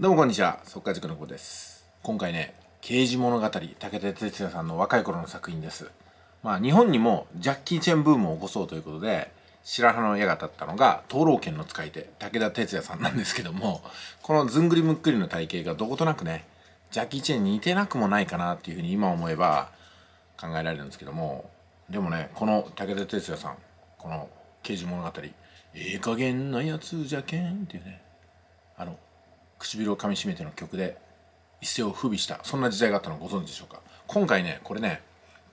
どうもこんにちは、速化塾の子です。今回ね、刑事物語、武田鉄矢さんの若い頃の作品です。まあ、日本にもジャッキー・チェンブームを起こそうということで、白羽の矢が立ったのが、灯籠剣の使い手、武田鉄矢さんなんですけども、このずんぐりむっくりの体型がどことなくね、ジャッキー・チェンに似てなくもないかなっていうふうに今思えば考えられるんですけども、でもね、この武田鉄矢さん、この刑事物語、ええー、加減なやつじゃけんっていうね、あの、唇をかみしめての曲で一世を風靡したそんな時代があったのご存知でしょうか今回ねこれね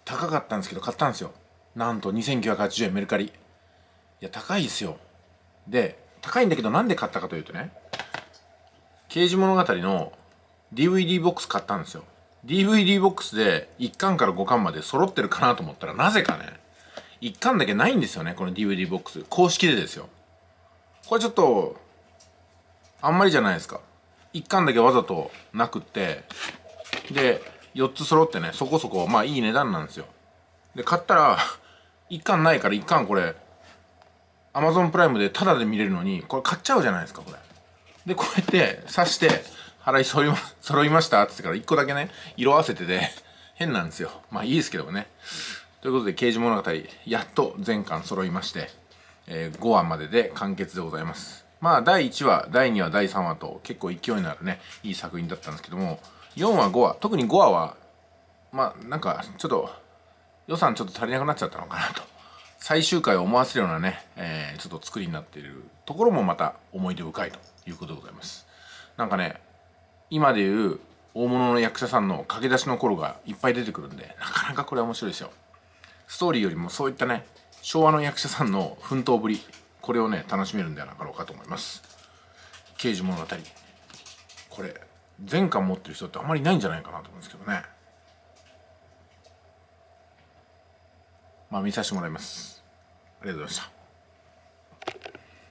高かったんですけど買ったんですよなんと2980円メルカリいや高いですよで高いんだけどなんで買ったかというとね「刑事物語」の DVD ボックス買ったんですよ DVD ボックスで1巻から5巻まで揃ってるかなと思ったらなぜかね1巻だけないんですよねこの DVD ボックス公式でですよこれちょっとあんまりじゃないですか1巻だけわざとなくってで4つ揃ってねそこそこまあいい値段なんですよで買ったら1巻ないから1巻これアマゾンプライムでタダで見れるのにこれ買っちゃうじゃないですかこれでこうやって刺して払い揃いま揃いましたっつってから1個だけね色あせてて変なんですよまあいいですけどねということで「刑事物語」やっと全巻揃いまして、えー、5話までで完結でございますまあ、第1話、第2話、第3話と結構勢いのあるね、いい作品だったんですけども、4話、5話、特に5話は、まあ、なんか、ちょっと、予算ちょっと足りなくなっちゃったのかなと。最終回を思わせるようなね、えー、ちょっと作りになっているところもまた思い出深いということでございます。なんかね、今でいう大物の役者さんの駆け出しの頃がいっぱい出てくるんで、なかなかこれ面白いですよ。ストーリーよりもそういったね、昭和の役者さんの奮闘ぶりこれをね楽しめるんではなかろうかと思います刑事物語これ全巻持ってる人ってあんまりないんじゃないかなと思うんですけどねまあ見させてもらいますありがとうございました